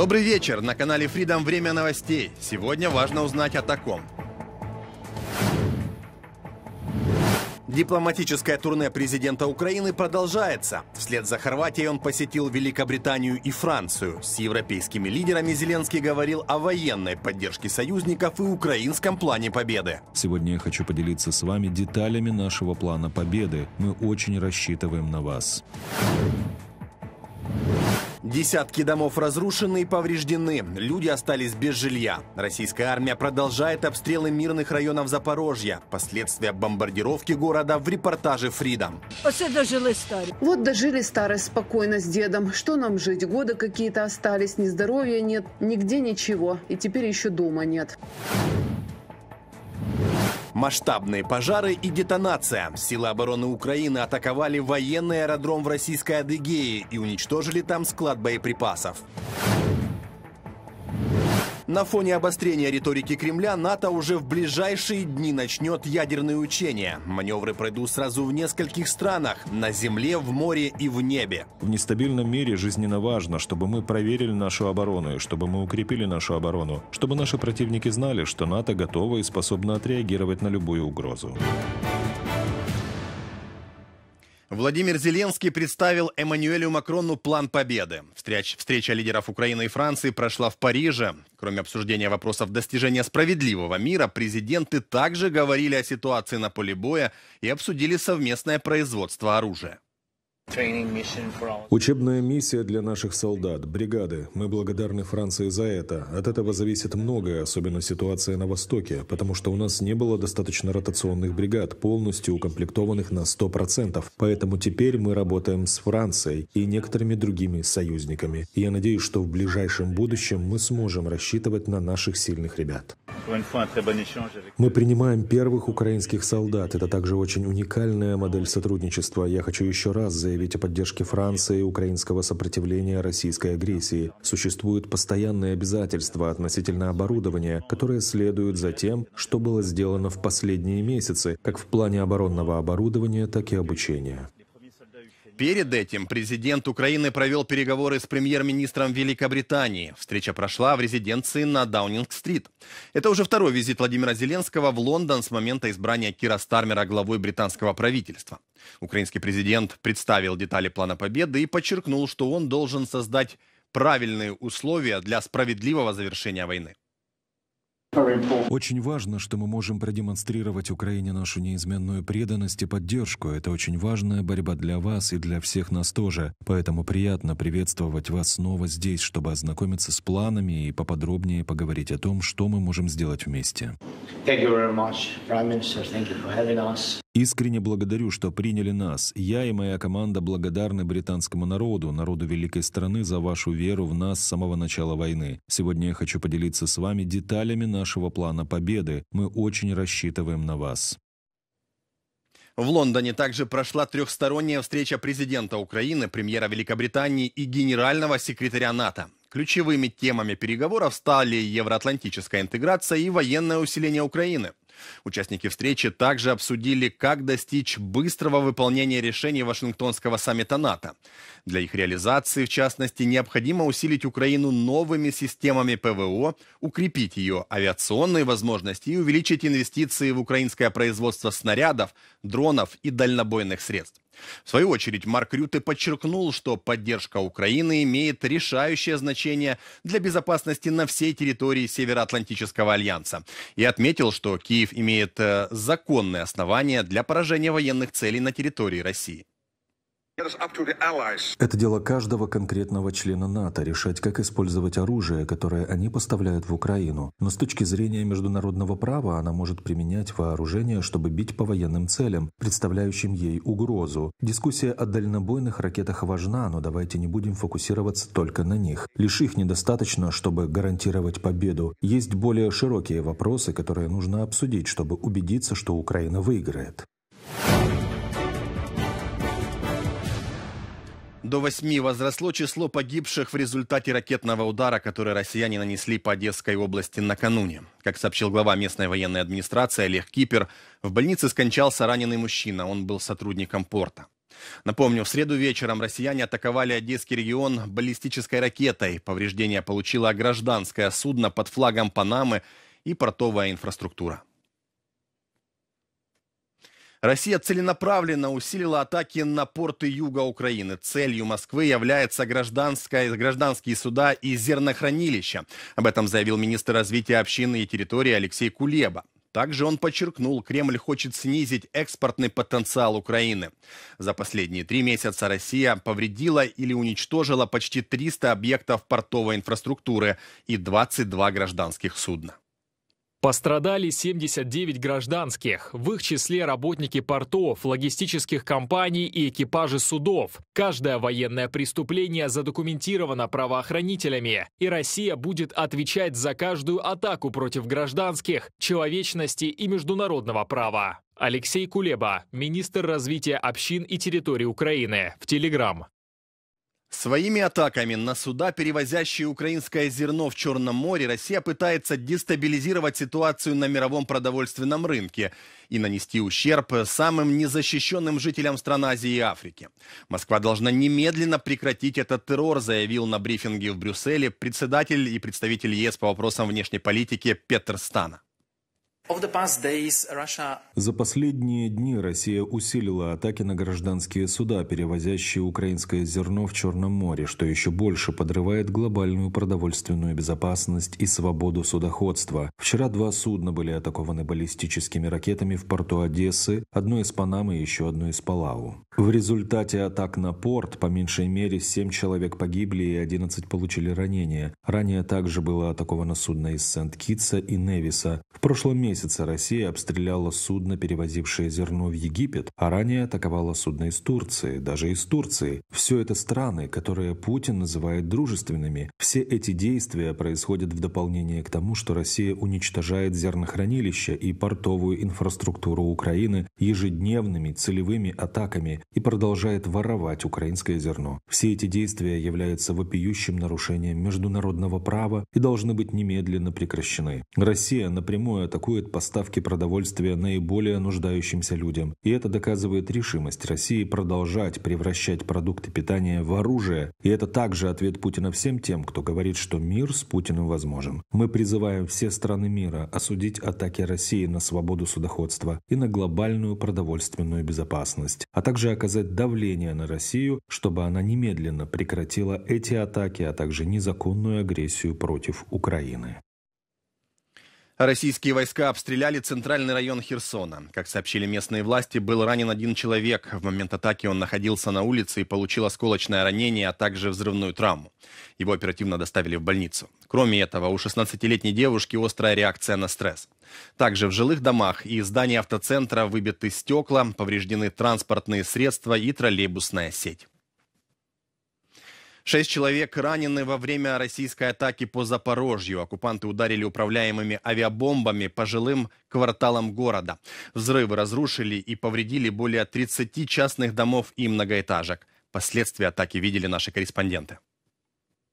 Добрый вечер! На канале Freedom время новостей. Сегодня важно узнать о таком. Дипломатическое турне президента Украины продолжается. Вслед за Хорватией он посетил Великобританию и Францию. С европейскими лидерами Зеленский говорил о военной поддержке союзников и украинском плане победы. Сегодня я хочу поделиться с вами деталями нашего плана победы. Мы очень рассчитываем на вас. Десятки домов разрушены и повреждены. Люди остались без жилья. Российская армия продолжает обстрелы мирных районов Запорожья. Последствия бомбардировки города в репортаже «Фридом». А вот дожили старые спокойно с дедом. Что нам жить? Годы какие-то остались, ни здоровья нет, нигде ничего. И теперь еще дома нет. Масштабные пожары и детонация. Силы обороны Украины атаковали военный аэродром в российской Адыгее и уничтожили там склад боеприпасов. На фоне обострения риторики Кремля НАТО уже в ближайшие дни начнет ядерные учения. Маневры пройдут сразу в нескольких странах – на земле, в море и в небе. В нестабильном мире жизненно важно, чтобы мы проверили нашу оборону и чтобы мы укрепили нашу оборону, чтобы наши противники знали, что НАТО готово и способно отреагировать на любую угрозу. Владимир Зеленский представил Эммануэлю Макрону план победы. Встреч, встреча лидеров Украины и Франции прошла в Париже. Кроме обсуждения вопросов достижения справедливого мира, президенты также говорили о ситуации на поле боя и обсудили совместное производство оружия. Учебная миссия для наших солдат, бригады. Мы благодарны Франции за это. От этого зависит многое, особенно ситуация на Востоке, потому что у нас не было достаточно ротационных бригад, полностью укомплектованных на 100%. Поэтому теперь мы работаем с Францией и некоторыми другими союзниками. я надеюсь, что в ближайшем будущем мы сможем рассчитывать на наших сильных ребят. Мы принимаем первых украинских солдат. Это также очень уникальная модель сотрудничества. Я хочу еще раз заявить, заявить о поддержке Франции украинского сопротивления российской агрессии. Существуют постоянные обязательства относительно оборудования, которые следуют за тем, что было сделано в последние месяцы, как в плане оборонного оборудования, так и обучения. Перед этим президент Украины провел переговоры с премьер-министром Великобритании. Встреча прошла в резиденции на Даунинг-стрит. Это уже второй визит Владимира Зеленского в Лондон с момента избрания Кира Стармера главой британского правительства. Украинский президент представил детали плана победы и подчеркнул, что он должен создать правильные условия для справедливого завершения войны. Очень важно, что мы можем продемонстрировать Украине нашу неизменную преданность и поддержку. Это очень важная борьба для вас и для всех нас тоже. Поэтому приятно приветствовать вас снова здесь, чтобы ознакомиться с планами и поподробнее поговорить о том, что мы можем сделать вместе. Искренне благодарю, что приняли нас. Я и моя команда благодарны британскому народу, народу великой страны за вашу веру в нас с самого начала войны. Сегодня я хочу поделиться с вами деталями на нашего плана победы. Мы очень рассчитываем на вас. В Лондоне также прошла трехсторонняя встреча президента Украины, премьера Великобритании и генерального секретаря НАТО. Ключевыми темами переговоров стали евроатлантическая интеграция и военное усиление Украины. Участники встречи также обсудили, как достичь быстрого выполнения решений Вашингтонского саммита НАТО. Для их реализации, в частности, необходимо усилить Украину новыми системами ПВО, укрепить ее авиационные возможности и увеличить инвестиции в украинское производство снарядов, дронов и дальнобойных средств. В свою очередь, Марк Рюте подчеркнул, что поддержка Украины имеет решающее значение для безопасности на всей территории Североатлантического альянса и отметил, что Киев имеет э, законные основания для поражения военных целей на территории России. Это дело каждого конкретного члена НАТО решать, как использовать оружие, которое они поставляют в Украину. Но с точки зрения международного права она может применять вооружение, чтобы бить по военным целям, представляющим ей угрозу. Дискуссия о дальнобойных ракетах важна, но давайте не будем фокусироваться только на них. Лишь их недостаточно, чтобы гарантировать победу. Есть более широкие вопросы, которые нужно обсудить, чтобы убедиться, что Украина выиграет. До восьми возросло число погибших в результате ракетного удара, который россияне нанесли по Одесской области накануне. Как сообщил глава местной военной администрации Олег Кипер, в больнице скончался раненый мужчина, он был сотрудником порта. Напомню, в среду вечером россияне атаковали Одесский регион баллистической ракетой. Повреждение получило гражданское судно под флагом Панамы и портовая инфраструктура. Россия целенаправленно усилила атаки на порты юга Украины. Целью Москвы является гражданское, гражданские суда и зернохранилища. Об этом заявил министр развития общины и территории Алексей Кулеба. Также он подчеркнул, Кремль хочет снизить экспортный потенциал Украины. За последние три месяца Россия повредила или уничтожила почти 300 объектов портовой инфраструктуры и 22 гражданских судна. Пострадали 79 гражданских, в их числе работники портов, логистических компаний и экипажи судов. Каждое военное преступление задокументировано правоохранителями, и Россия будет отвечать за каждую атаку против гражданских, человечности и международного права. Алексей Кулеба, министр развития общин и территорий Украины, в Телеграм. Своими атаками на суда, перевозящие украинское зерно в Черном море, Россия пытается дестабилизировать ситуацию на мировом продовольственном рынке и нанести ущерб самым незащищенным жителям стран Азии и Африки. Москва должна немедленно прекратить этот террор, заявил на брифинге в Брюсселе председатель и представитель ЕС по вопросам внешней политики Петр Стана. За последние дни Россия усилила атаки на гражданские суда, перевозящие украинское зерно в Черном море, что еще больше подрывает глобальную продовольственную безопасность и свободу судоходства. Вчера два судна были атакованы баллистическими ракетами в порту Одессы, одно из Панамы и еще одно из Палау. В результате атак на порт по меньшей мере 7 человек погибли и 11 получили ранения. Ранее также было атаковано судно из Сент-Китса и Невиса. В прошлом месяце месяца Россия обстреляла судно, перевозившее зерно в Египет, а ранее атаковала судно из Турции, даже из Турции. Все это страны, которые Путин называет дружественными. Все эти действия происходят в дополнение к тому, что Россия уничтожает зернохранилища и портовую инфраструктуру Украины ежедневными целевыми атаками и продолжает воровать украинское зерно. Все эти действия являются вопиющим нарушением международного права и должны быть немедленно прекращены. Россия напрямую атакует поставки продовольствия наиболее нуждающимся людям. И это доказывает решимость России продолжать превращать продукты питания в оружие. И это также ответ Путина всем тем, кто говорит, что мир с Путиным возможен. Мы призываем все страны мира осудить атаки России на свободу судоходства и на глобальную продовольственную безопасность, а также оказать давление на Россию, чтобы она немедленно прекратила эти атаки, а также незаконную агрессию против Украины. Российские войска обстреляли центральный район Херсона. Как сообщили местные власти, был ранен один человек. В момент атаки он находился на улице и получил осколочное ранение, а также взрывную травму. Его оперативно доставили в больницу. Кроме этого, у 16-летней девушки острая реакция на стресс. Также в жилых домах и здании автоцентра выбиты стекла, повреждены транспортные средства и троллейбусная сеть. Шесть человек ранены во время российской атаки по Запорожью. Оккупанты ударили управляемыми авиабомбами по жилым кварталам города. Взрывы разрушили и повредили более 30 частных домов и многоэтажек. Последствия атаки видели наши корреспонденты.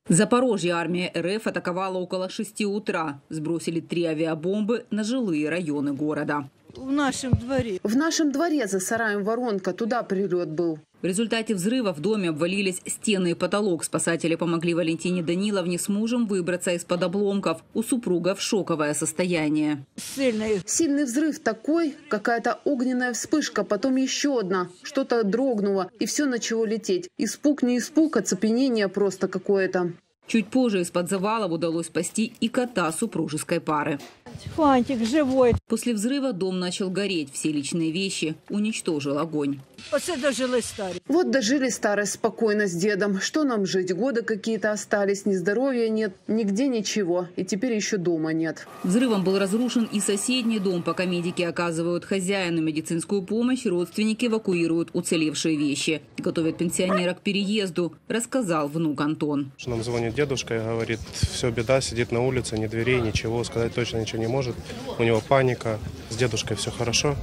Запорожье армия РФ атаковала около 6 утра. Сбросили три авиабомбы на жилые районы города. В нашем дворе. В нашем дворе за сараем воронка. Туда прилет был. В результате взрыва в доме обвалились стены и потолок. Спасатели помогли Валентине Даниловне с мужем выбраться из-под обломков. У супругов шоковое состояние. Сильный, Сильный взрыв такой, какая-то огненная вспышка, потом еще одна. Что-то дрогнуло, и все начало лететь. Испуг не испуг, оцепенение просто какое-то. Чуть позже из-под завалов удалось спасти и кота супружеской пары. Фантик живой. После взрыва дом начал гореть. Все личные вещи уничтожил огонь. Вот дожили старые спокойно с дедом. Что нам жить? Годы какие-то остались, ни здоровья нет, нигде ничего. И теперь еще дома нет. Взрывом был разрушен и соседний дом. Пока медики оказывают хозяину медицинскую помощь, родственники эвакуируют уцелевшие вещи. Готовят пенсионера к переезду, рассказал внук Антон. Нам звонит дедушка и говорит, все беда, сидит на улице, ни дверей, ничего, сказать точно ничего ничего не может, у него паника, с дедушкой все хорошо.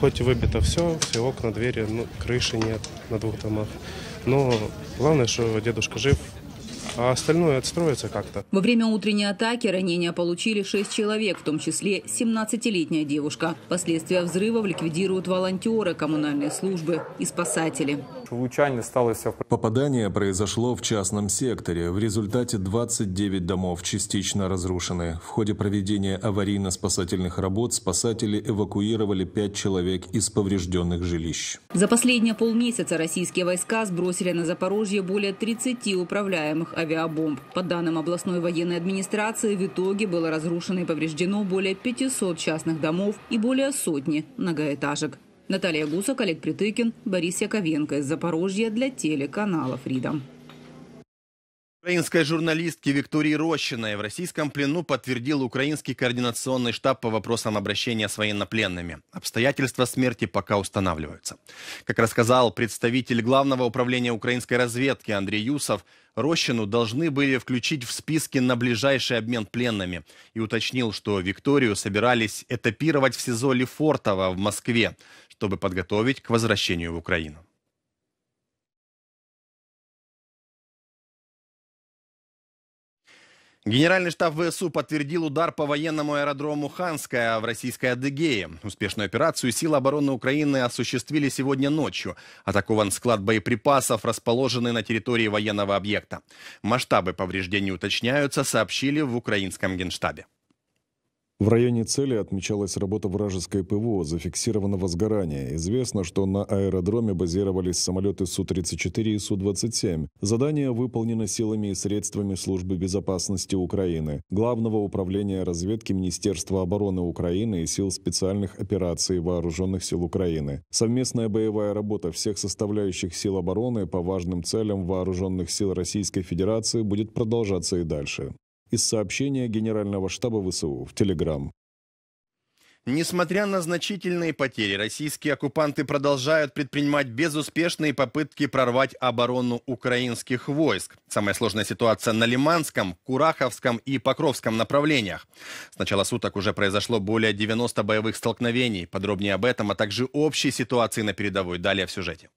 Хоть выбито все, все окна, двери, ну, крыши нет на двух домах. Но главное, что дедушка жив, а остальное отстроится как-то. Во время утренней атаки ранения получили 6 человек, в том числе 17-летняя девушка. Последствия взрыва ликвидируют волонтеры коммунальные службы и спасатели що сталося в попадание произошло в частном секторе. В результате 29 домов частично разрушены. В ходе проведения аварийно-спасательных работ спасатели эвакуировали 5 человек из поврежденных жилищ. За последние полмесяца российские войска сбросили на Запорожье более 30 управляемых авиабомб. По данным областной военной администрации, в итоге было разрушено и повреждено более 500 частных домов и более сотни многоэтажек. Наталья Гусак, Олег Притыкин, Борис Яковенко из Запорожья для телеканала «Фридом». Украинской журналистке Виктории Рощиной в российском плену подтвердил украинский координационный штаб по вопросам обращения с военнопленными. Обстоятельства смерти пока устанавливаются. Как рассказал представитель Главного управления украинской разведки Андрей Юсов, Рощину должны были включить в списки на ближайший обмен пленными. И уточнил, что Викторию собирались этапировать в СИЗО Лефортово в Москве чтобы подготовить к возвращению в Украину. Генеральный штаб ВСУ подтвердил удар по военному аэродрому Ханская в российской Адыгее. Успешную операцию силы обороны Украины осуществили сегодня ночью. Атакован склад боеприпасов, расположенный на территории военного объекта. Масштабы повреждений уточняются, сообщили в украинском генштабе. В районе цели отмечалась работа вражеской ПВО, зафиксировано возгорание. Известно, что на аэродроме базировались самолеты Су-34 и Су-27. Задание выполнено силами и средствами Службы безопасности Украины, Главного управления разведки Министерства обороны Украины и Сил специальных операций Вооруженных сил Украины. Совместная боевая работа всех составляющих сил обороны по важным целям Вооруженных сил Российской Федерации будет продолжаться и дальше из сообщения Генерального штаба ВСУ в Телеграм. Несмотря на значительные потери, российские оккупанты продолжают предпринимать безуспешные попытки прорвать оборону украинских войск. Самая сложная ситуация на Лиманском, Кураховском и Покровском направлениях. С начала суток уже произошло более 90 боевых столкновений. Подробнее об этом, а также общей ситуации на передовой далее в сюжете.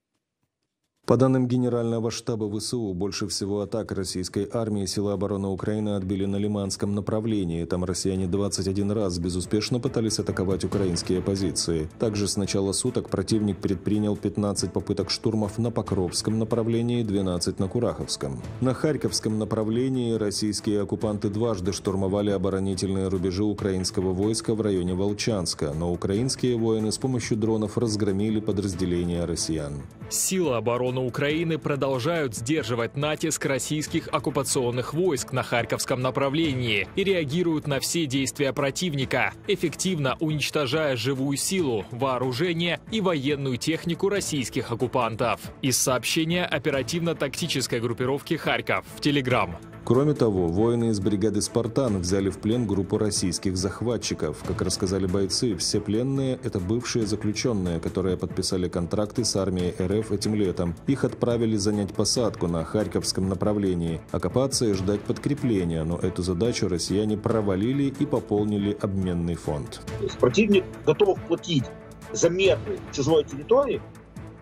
По данным Генерального штаба ВСУ, больше всего атак российской армии силы обороны Украины отбили на Лиманском направлении. Там россияне 21 раз безуспешно пытались атаковать украинские позиции. Также с начала суток противник предпринял 15 попыток штурмов на Покровском направлении и 12 на Кураховском. На Харьковском направлении российские оккупанты дважды штурмовали оборонительные рубежи украинского войска в районе Волчанска, но украинские воины с помощью дронов разгромили подразделения россиян. Сила обороны оборона Украины продолжают сдерживать натиск российских оккупационных войск на Харьковском направлении и реагируют на все действия противника, эффективно уничтожая живую силу, вооружение и военную технику российских оккупантов. Из сообщения оперативно-тактической группировки «Харьков» в Телеграм. Кроме того, воины из бригады «Спартан» взяли в плен группу российских захватчиков. Как рассказали бойцы, все пленные – это бывшие заключенные, которые подписали контракты с армией РФ этим летом. Их отправили занять посадку на Харьковском направлении, окопаться а и ждать подкрепления, но эту задачу россияне провалили и пополнили обменный фонд. Противник готов платить за метры чужой территории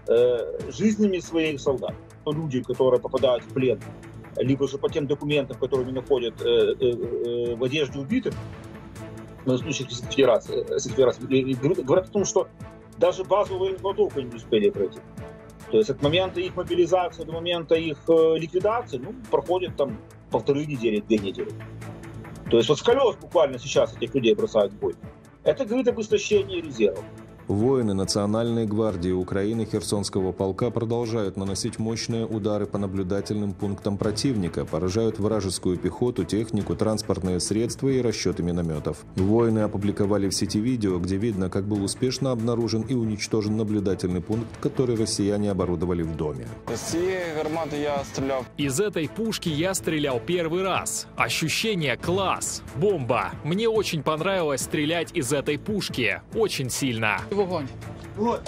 э, жизнями своих солдат. Люди, которые попадают в плен, либо же по тем документам, которые они находят э, э, э, в одежде убитых, на ну, случаях Федерации, Федерации говорят о том, что даже базовую военную подготовку не успели пройти. То есть от момента их мобилизации до момента их ликвидации ну, проходит там полторы недели, две недели. То есть вот с колес буквально сейчас этих людей бросают в бой. Это говорит об истощении резервов. Воины Национальной гвардии Украины Херсонского полка продолжают наносить мощные удары по наблюдательным пунктам противника, поражают вражескую пехоту, технику, транспортные средства и расчеты минометов. Воины опубликовали в сети видео, где видно, как был успешно обнаружен и уничтожен наблюдательный пункт, который россияне оборудовали в доме. Из этой пушки я стрелял первый раз. Ощущение класс, бомба. Мне очень понравилось стрелять из этой пушки, очень сильно. Вогонь. Вогонь.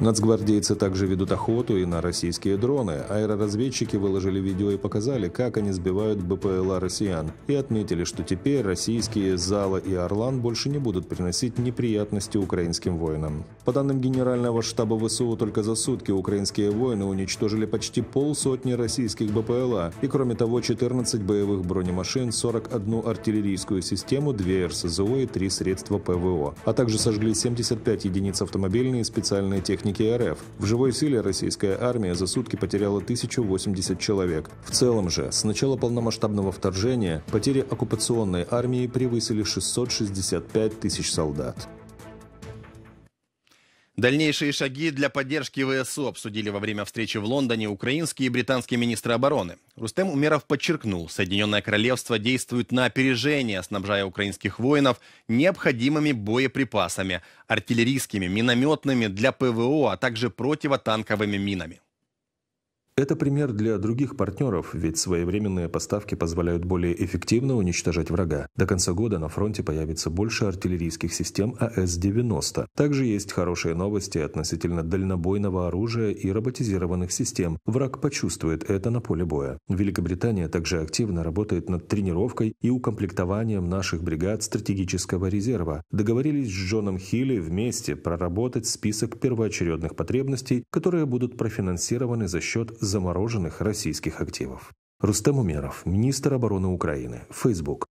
Нацгвардейцы также ведут охоту и на российские дроны. Аэроразведчики выложили видео и показали, как они сбивают БПЛА россиян. И отметили, что теперь российские «Зала» и «Орлан» больше не будут приносить неприятности украинским воинам. По данным Генерального штаба ВСУ, только за сутки украинские воины уничтожили почти полсотни российских БПЛА. И кроме того, 14 боевых бронемашин, 41 артиллерийскую систему, 2 РСЗО и 3 средства ПВО. А также сожгли 75 единиц автомобильной и специальной техники техники РФ. В живой силе российская армия за сутки потеряла 1080 человек. В целом же, с начала полномасштабного вторжения потери оккупационной армии превысили 665 тысяч солдат. Дальнейшие шаги для поддержки ВСУ обсудили во время встречи в Лондоне украинские и британские министры обороны. Рустем Умеров подчеркнул, Соединенное Королевство действует на опережение, снабжая украинских воинов необходимыми боеприпасами, артиллерийскими, минометными для ПВО, а также противотанковыми минами. Это пример для других партнеров, ведь своевременные поставки позволяют более эффективно уничтожать врага. До конца года на фронте появится больше артиллерийских систем АС-90. Также есть хорошие новости относительно дальнобойного оружия и роботизированных систем. Враг почувствует это на поле боя. Великобритания также активно работает над тренировкой и укомплектованием наших бригад стратегического резерва. Договорились с Джоном Хилли вместе проработать список первоочередных потребностей, которые будут профинансированы за счет замороженных российских активов. Рустам Умеров, министр обороны Украины, Facebook.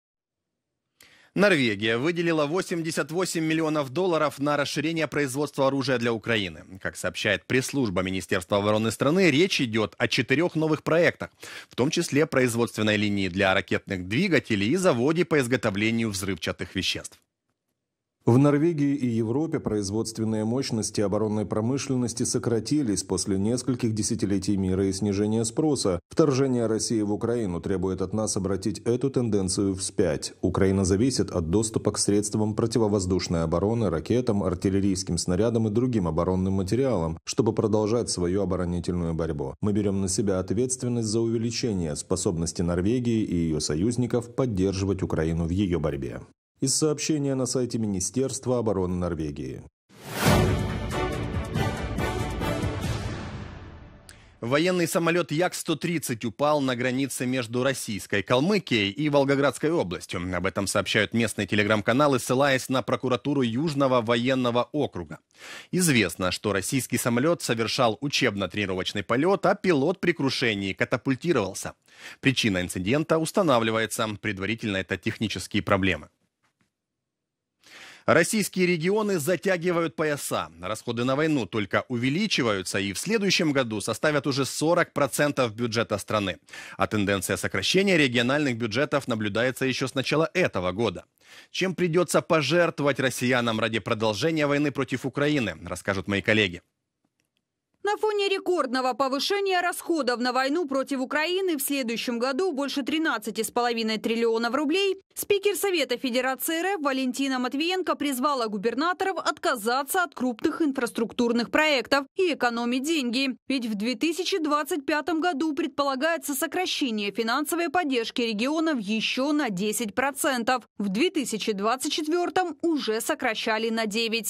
Норвегия выделила 88 миллионов долларов на расширение производства оружия для Украины. Как сообщает пресс-служба Министерства обороны страны, речь идет о четырех новых проектах, в том числе производственной линии для ракетных двигателей и заводе по изготовлению взрывчатых веществ. В Норвегии и Европе производственные мощности оборонной промышленности сократились после нескольких десятилетий мира и снижения спроса. Вторжение России в Украину требует от нас обратить эту тенденцию вспять. Украина зависит от доступа к средствам противовоздушной обороны, ракетам, артиллерийским снарядам и другим оборонным материалам, чтобы продолжать свою оборонительную борьбу. Мы берем на себя ответственность за увеличение способности Норвегии и ее союзников поддерживать Украину в ее борьбе. Из сообщения на сайте Министерства обороны Норвегии. Военный самолет Як-130 упал на границе между Российской Калмыкией и Волгоградской областью. Об этом сообщают местные телеграм-каналы, ссылаясь на прокуратуру Южного военного округа. Известно, что российский самолет совершал учебно-тренировочный полет, а пилот при крушении катапультировался. Причина инцидента устанавливается. Предварительно это технические проблемы. Российские регионы затягивают пояса. Расходы на войну только увеличиваются и в следующем году составят уже 40% бюджета страны. А тенденция сокращения региональных бюджетов наблюдается еще с начала этого года. Чем придется пожертвовать россиянам ради продолжения войны против Украины, расскажут мои коллеги. На фоне рекордного повышения расходов на войну против Украины в следующем году больше 13,5 триллионов рублей спикер Совета Федерации РФ Валентина Матвиенко призвала губернаторов отказаться от крупных инфраструктурных проектов и экономить деньги. Ведь в 2025 году предполагается сокращение финансовой поддержки регионов еще на 10%. В 2024 уже сокращали на 9%.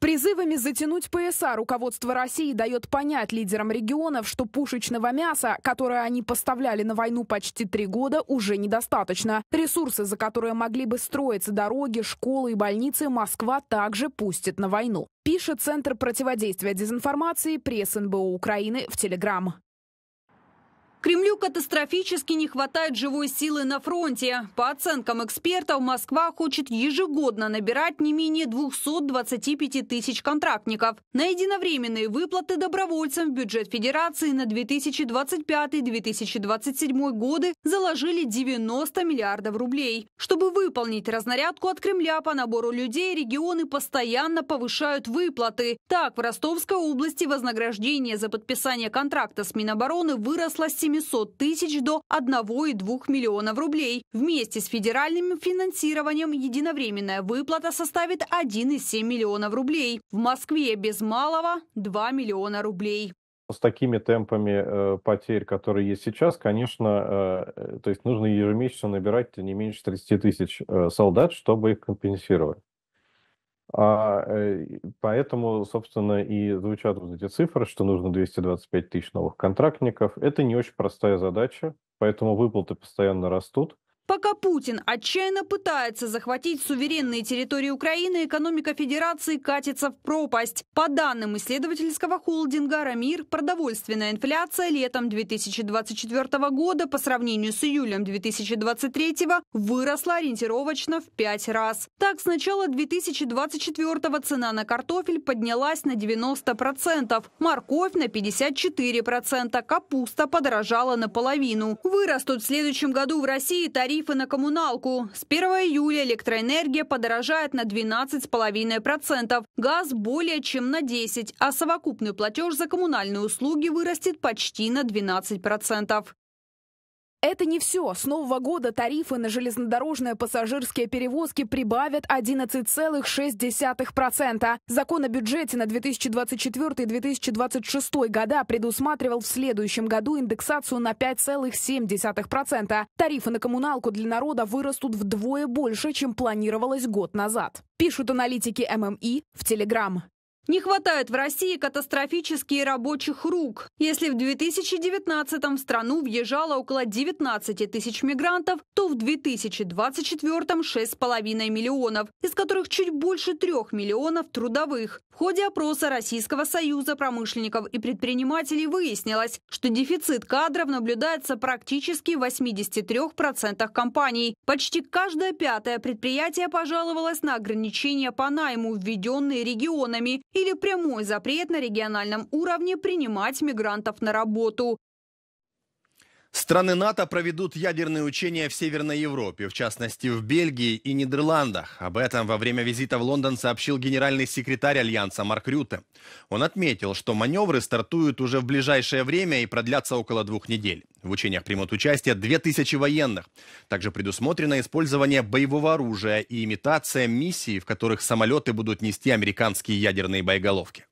Призывами затянуть ПСА руководство России дает понять лидерам регионов, что пушечного мяса, которое они поставляли на войну почти три года, уже недостаточно. Ресурсы, за которые могли бы строиться дороги, школы и больницы, Москва также пустит на войну. Пишет Центр противодействия дезинформации пресс НБО Украины в Телеграм. Кремлю катастрофически не хватает живой силы на фронте. По оценкам экспертов, Москва хочет ежегодно набирать не менее 225 тысяч контрактников. На единовременные выплаты добровольцам в бюджет Федерации на 2025-2027 годы заложили 90 миллиардов рублей. Чтобы выполнить разнарядку от Кремля по набору людей, регионы постоянно повышают выплаты. Так, в Ростовской области вознаграждение за подписание контракта с Минобороны выросло с 700 тысяч до 1,2 миллионов рублей. Вместе с федеральным финансированием единовременная выплата составит 1,7 миллионов рублей. В Москве без малого 2 миллиона рублей с такими темпами э, потерь, которые есть сейчас, конечно, э, э то есть нужно ежемесячно набирать не меньше 30 тысяч э, солдат, чтобы их компенсировать. А, э, поэтому, собственно, и звучат вот эти цифры, что нужно 225 тысяч новых контрактников. Это не очень простая задача, поэтому выплаты постоянно растут. Пока Путин отчаянно пытается захватить суверенные территории Украины, экономика Федерации катится в пропасть. По данным исследовательского холдинга «Рамир», продовольственная инфляция летом 2024 года по сравнению с июлем 2023 выросла ориентировочно в пять раз. Так, с начала 2024 цена на картофель поднялась на 90%, морковь на 54%, капуста подорожала наполовину. Вырастут в следующем году в России тарифы тарифы на коммуналку. С 1 июля электроэнергия подорожает на 12,5%, газ более чем на 10%, а совокупный платеж за коммунальные услуги вырастет почти на 12%. Это не все. С нового года тарифы на железнодорожные пассажирские перевозки прибавят 11,6%. Закон о бюджете на 2024-2026 года предусматривал в следующем году индексацию на 5,7%. Тарифы на коммуналку для народа вырастут вдвое больше, чем планировалось год назад. Пишут аналитики ММИ в Телеграм. Не хватает в России катастрофически рабочих рук. Если в 2019-м в страну въезжало около 19 тысяч мигрантов, то в 2024-м 6,5 миллионов, из которых чуть больше 3 миллионов трудовых. В ходе опроса Российского союза промышленников и предпринимателей выяснилось, что дефицит кадров наблюдается практически в 83% компаний. Почти каждое пятое предприятие пожаловалось на ограничения по найму, введенные регионами или прямой запрет на региональном уровне принимать мигрантов на работу. Страны НАТО проведут ядерные учения в Северной Европе, в частности в Бельгии и Нидерландах. Об этом во время визита в Лондон сообщил генеральный секретарь Альянса Марк Рюте. Он отметил, что маневры стартуют уже в ближайшее время и продлятся около двух недель. В учениях примут участие 2000 военных. Также предусмотрено использование боевого оружия и имитация миссий, в которых самолеты будут нести американские ядерные боеголовки.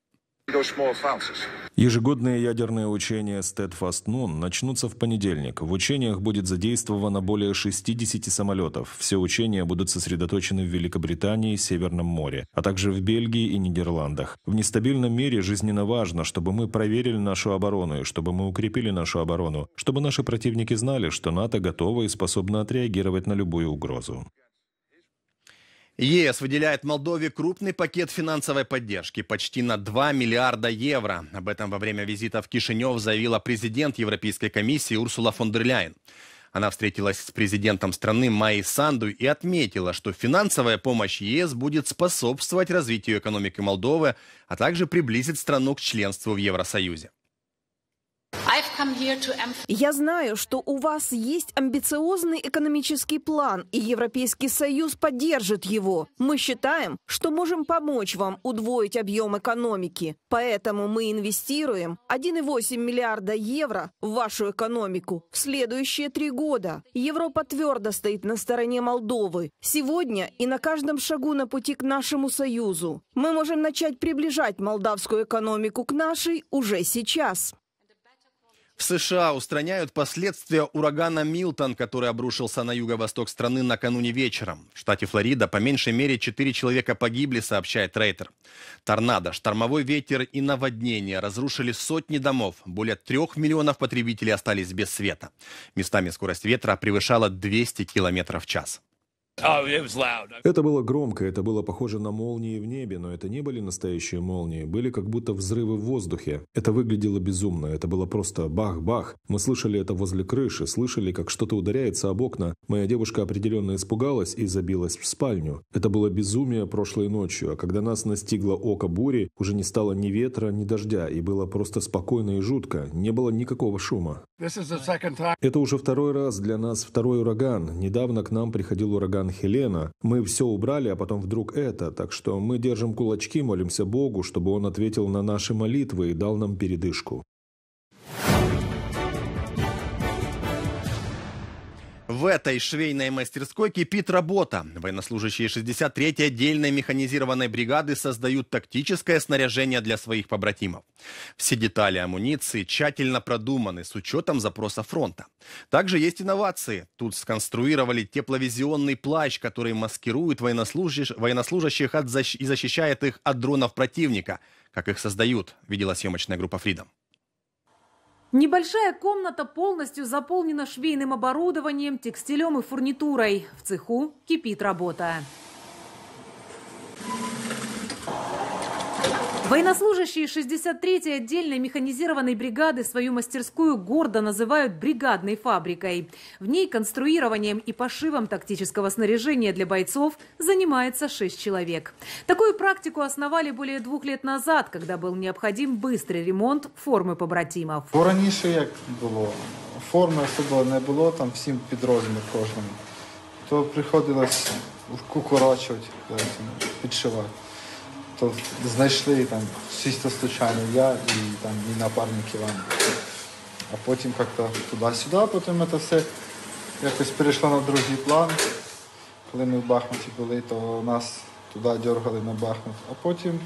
Ежегодные ядерные учения Steadfast Noon начнутся в понедельник. В учениях будет задействовано более 60 самолетов. Все учения будут сосредоточены в Великобритании и Северном море, а также в Бельгии и Нидерландах. В нестабильном мире жизненно важно, чтобы мы проверили нашу оборону и чтобы мы укрепили нашу оборону, чтобы наши противники знали, что НАТО готово и способно отреагировать на любую угрозу. ЕС выделяет Молдове крупный пакет финансовой поддержки почти на 2 миллиарда евро. Об этом во время визита в Кишинев заявила президент Европейской комиссии Урсула фон дер Ляйен. Она встретилась с президентом страны Майи Санду и отметила, что финансовая помощь ЕС будет способствовать развитию экономики Молдовы, а также приблизить страну к членству в Евросоюзе. Я знаю, что у вас есть амбициозный экономический план, и Европейский Союз поддержит его. Мы считаем, что можем помочь вам удвоить объем экономики. Поэтому мы инвестируем 1,8 миллиарда евро в вашу экономику в следующие три года. Европа твердо стоит на стороне Молдовы. Сегодня и на каждом шагу на пути к нашему Союзу. Мы можем начать приближать молдавскую экономику к нашей уже сейчас. В США устраняют последствия урагана Милтон, который обрушился на юго-восток страны накануне вечером. В штате Флорида по меньшей мере 4 человека погибли, сообщает Рейтер. Торнадо, штормовой ветер и наводнение разрушили сотни домов. Более трех миллионов потребителей остались без света. Местами скорость ветра превышала 200 километров в час. Oh, это было громко, это было похоже на молнии в небе, но это не были настоящие молнии, были как будто взрывы в воздухе. Это выглядело безумно, это было просто бах-бах. Мы слышали это возле крыши, слышали, как что-то ударяется об окна. Моя девушка определенно испугалась и забилась в спальню. Это было безумие прошлой ночью, а когда нас настигло око бури, уже не стало ни ветра, ни дождя, и было просто спокойно и жутко, не было никакого шума. Это уже второй раз для нас второй ураган. Недавно к нам приходил ураган Хелена. Мы все убрали, а потом вдруг это. Так что мы держим кулачки, молимся Богу, чтобы Он ответил на наши молитвы и дал нам передышку. В этой швейной мастерской кипит работа. Военнослужащие 63-й отдельной механизированной бригады создают тактическое снаряжение для своих побратимов. Все детали амуниции тщательно продуманы с учетом запроса фронта. Также есть инновации. Тут сконструировали тепловизионный плащ, который маскирует военнослужащих, военнослужащих от защ... и защищает их от дронов противника. Как их создают, видела съемочная группа «Фридом». Небольшая комната полностью заполнена швейным оборудованием, текстилем и фурнитурой. В цеху кипит работа. Военнослужащие 63-й отдельной механизированной бригады свою мастерскую гордо называют бригадной фабрикой. В ней конструированием и пошивом тактического снаряжения для бойцов занимается 6 человек. Такую практику основали более двух лет назад, когда был необходим быстрый ремонт формы побратимов. Раніше как было, формы особо не было там всім під розмір То приходилось кукурачувати, підшивати. то тобто знайшли там чисто случайно я і там мій напарник Іван. А потім як-то туди-сюди, потім це все якось перейшло на другий план. Коли ми в Бахмуті були, то нас туди дергали на Бахмут, а потім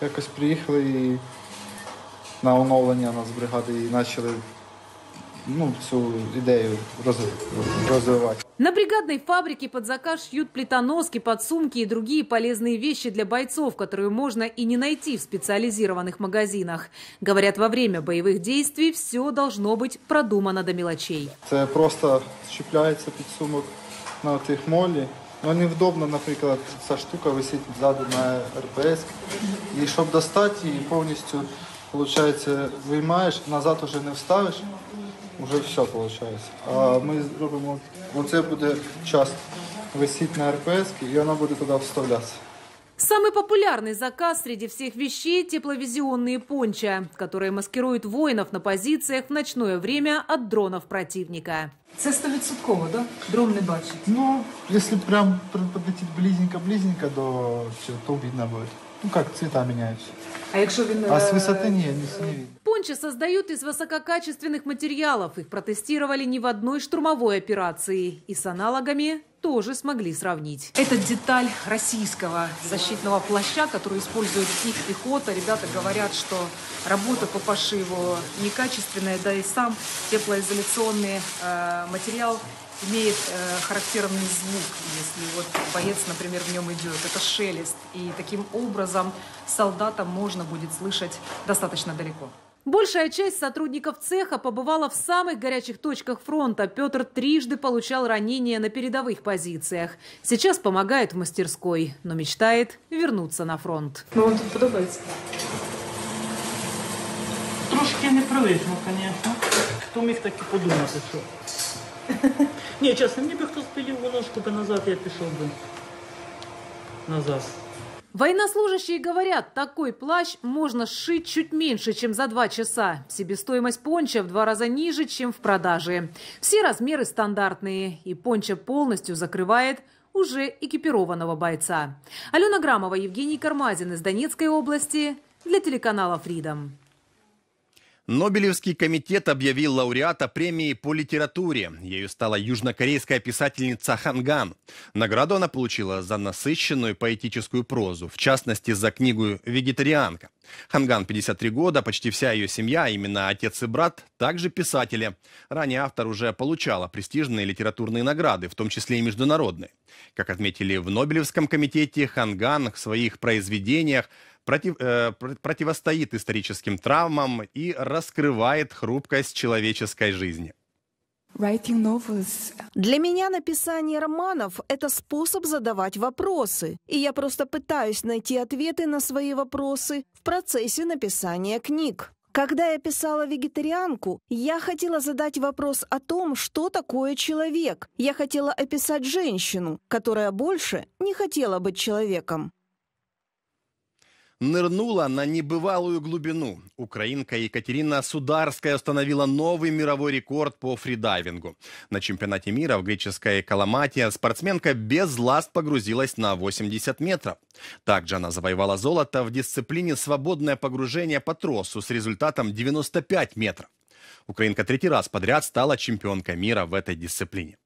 якось приїхали і на оновлення нас бригади і почали ну, цю ідею розвивати. На бригадной фабрике под заказ шьют плитоноски, подсумки и другие полезные вещи для бойцов, которые можно и не найти в специализированных магазинах. Говорят, во время боевых действий все должно быть продумано до мелочей. Это просто щепляется подсумок на тих молі. Ну, невдобно, например, со штука висить ззаду на РПС. и чтобы достать и полностью получается вынимаешь, назад уже не вставишь. Уже все получается. А ми зробимо, оце буде час висіти на РПС, і вона буде туди вставлятися. Самый популярный заказ среди всех вещей – тепловизионные понча, которые маскируют воинов на позициях в ночное время от дронов противника. Це стовідсотково, да? Дрон не бачить. Ну, если прям подойти близенько-близенько, до, то видно будет. Ну как цвета меняются. А якщо він А с э, высоты не, не, не видно. Пончи создают из высококачественных материалов. Их протестировали не в одной штурмовой операции. И с аналогами тоже смогли сравнить. Это деталь российского защитного плаща, который использует их пехота. Ребята говорят, что работа по пошиву некачественная, да и сам теплоизоляционный э, материал имеет э, характерный звук, если вот боец, например, в нем идет. Это шелест. И таким образом солдата можно будет слышать достаточно далеко. Большая часть сотрудников цеха побывала в самых горячих точках фронта. Петр трижды получал ранения на передовых позициях. Сейчас помогает в мастерской, но мечтает вернуться на фронт. Ну, вам тут подобается? Трошки непривично, звісно. Хто міг так і подумати, що. Ні, чесно, мені би хтось підів воно, щоб назад я пришел бы. Назад. Военнослужащие говорят, такой плащ можно сшить чуть меньше, чем за два часа. Себестоимость понча в два раза ниже, чем в продаже. Все размеры стандартные, и понча полностью закрывает уже экипированного бойца. Алена Грамова, Евгений Кармазин из Донецкой области для телеканала Freedom. Нобелевский комитет объявил лауреата премии по литературе. Ею стала южнокорейская писательница Ханган. Награду она получила за насыщенную поэтическую прозу, в частности, за книгу «Вегетарианка». Ханган 53 года, почти вся ее семья, именно отец и брат, также писатели. Ранее автор уже получала престижные литературные награды, в том числе и международные. Как отметили в Нобелевском комитете, Ханган в своих произведениях против, э, противостоит историческим травмам и раскрывает хрупкость человеческой жизни. Для меня написание романов – это способ задавать вопросы. И я просто пытаюсь найти ответы на свои вопросы в процессе написания книг. Когда я писала «Вегетарианку», я хотела задать вопрос о том, что такое человек. Я хотела описать женщину, которая больше не хотела быть человеком нырнула на небывалую глубину. Украинка Екатерина Сударская установила новый мировой рекорд по фридайвингу. На чемпионате мира в греческой Каламатия спортсменка без ласт погрузилась на 80 метров. Также она завоевала золото в дисциплине «Свободное погружение по тросу» с результатом 95 метров. Украинка третий раз подряд стала чемпионкой мира в этой дисциплине.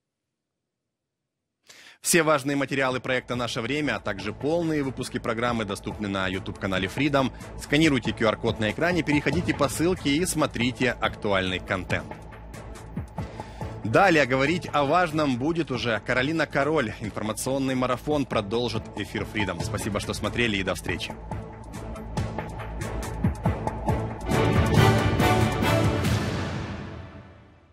Все важные материалы проекта «Наше время», а также полные выпуски программы доступны на YouTube-канале Freedom. Сканируйте QR-код на экране, переходите по ссылке и смотрите актуальный контент. Далее говорить о важном будет уже Каролина Король. Информационный марафон продолжит эфир Freedom. Спасибо, что смотрели и до встречи.